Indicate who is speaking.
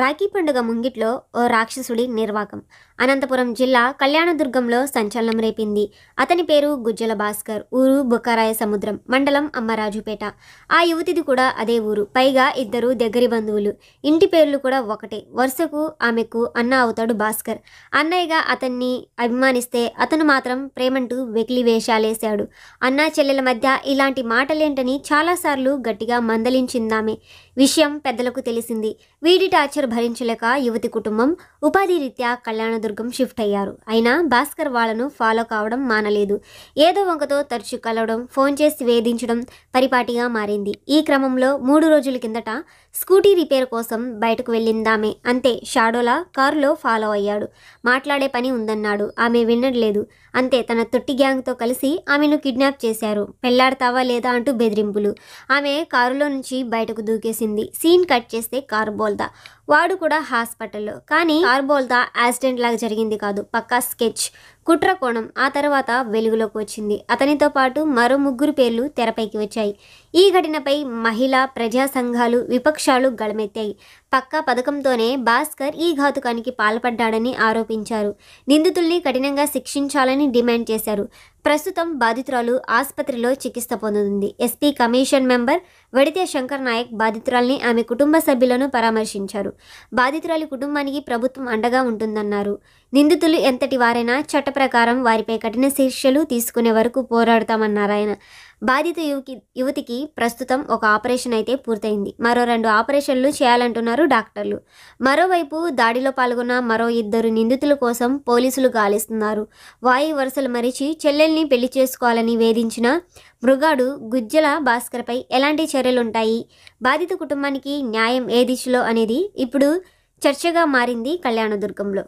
Speaker 1: రాఖీ పండుగ ముంగిట్లో ఓ రాక్షసుడి నిర్వాకం అనంతపురం జిల్లా కళ్యాణదుర్గంలో సంచలనం రేపింది అతని పేరు గుజ్జల భాస్కర్ ఊరు బొక్కరాయ సముద్రం మండలం అమ్మరాజుపేట ఆ యువతిది కూడా అదే ఊరు పైగా ఇద్దరు దగ్గరి బంధువులు ఇంటి పేర్లు కూడా ఒకటే వరుసకు ఆమెకు అన్న అవుతాడు భాస్కర్ అన్నయ్యగా అతన్ని అభిమానిస్తే అతను మాత్రం ప్రేమంటూ వెకిలి వేషాలేశాడు అన్నా చెల్లెల మధ్య ఇలాంటి మాటలేంటని చాలాసార్లు గట్టిగా మందలించిందామె విషయం పెద్దలకు తెలిసింది వీడి టార్చర్ భాస్కర్ భరించలేక యువతి కుటుంబం ఉపాధి రీత్యా కళ్యాణదుర్గం షిఫ్ట్ అయ్యారు అయినా భాస్కర్ వాళ్లను ఫాలో కావడం మానలేదు ఏదో వంకతో తరచు కలవడం ఫోన్ చేసి వేధించడం పరిపాటిగా మారింది ఈ క్రమంలో మూడు రోజుల కిందట స్కూటీ రిపేర్ కోసం బయటకు వెళ్ళిందామే అంతే షాడోలా కారులో ఫాలో అయ్యాడు మాట్లాడే పని ఉందన్నాడు ఆమె వినడలేదు అంతే తన తొట్టి గ్యాంగ్తో కలిసి ఆమెను కిడ్నాప్ చేశారు పెళ్లాడతావా లేదా అంటూ బెదిరింపులు ఆమె కారులో నుంచి బయటకు దూకేసింది సీన్ కట్ చేస్తే కారు బోల్దా వాడు కూడా హాస్పిటల్లో కానీ కార్బోల్తా యాక్సిడెంట్ లాగా జరిగింది కాదు పక్కా స్కెచ్ కుట్ర కోణం ఆ తర్వాత వెలుగులోకి వచ్చింది అతనితో పాటు మరో ముగ్గురు పేర్లు తెరపైకి వచ్చాయి ఈ ఘటనపై మహిళా ప్రజా సంఘాలు విపక్షాలు గళమెత్తాయి పక్కా పథకంతోనే భాస్కర్ ఈ ఘాతుకానికి పాల్పడ్డాడని ఆరోపించారు నిందితుల్ని కఠినంగా శిక్షించాలని డిమాండ్ చేశారు ప్రస్తుతం బాధితురాలు ఆసుపత్రిలో చికిత్స పొందుతుంది ఎస్పీ కమిషన్ మెంబర్ వెడితే శంకర్ నాయక్ బాధితురాల్ని ఆమె కుటుంబ సభ్యులను పరామర్శించారు బాధితురాలి కుటుంబానికి ప్రభుత్వం అండగా ఉంటుందన్నారు నిందితులు ఎంతటి వారైనా చట్ట ప్రకారం వారిపై కఠిన శిక్షలు తీసుకునే వరకు పోరాడుతామన్నారు ఆయన బాధిత యువకి యువతికి ప్రస్తుతం ఒక ఆపరేషన్ అయితే పూర్తయింది మరో రెండు ఆపరేషన్లు చేయాలంటున్నారు డాక్టర్లు మరోవైపు దాడిలో పాల్గొన్న మరో ఇద్దరు నిందితుల కోసం పోలీసులు గాలిస్తున్నారు వాయు వరుసలు మరిచి చెల్లెల్ని పెళ్లి చేసుకోవాలని వేధించిన మృగాడు గుజ్జల భాస్కర్పై ఎలాంటి చర్యలుంటాయి బాధిత కుటుంబానికి న్యాయం ఏ దిశలో అనేది ఇప్పుడు చర్చగా మారింది కళ్యాణదుర్గంలో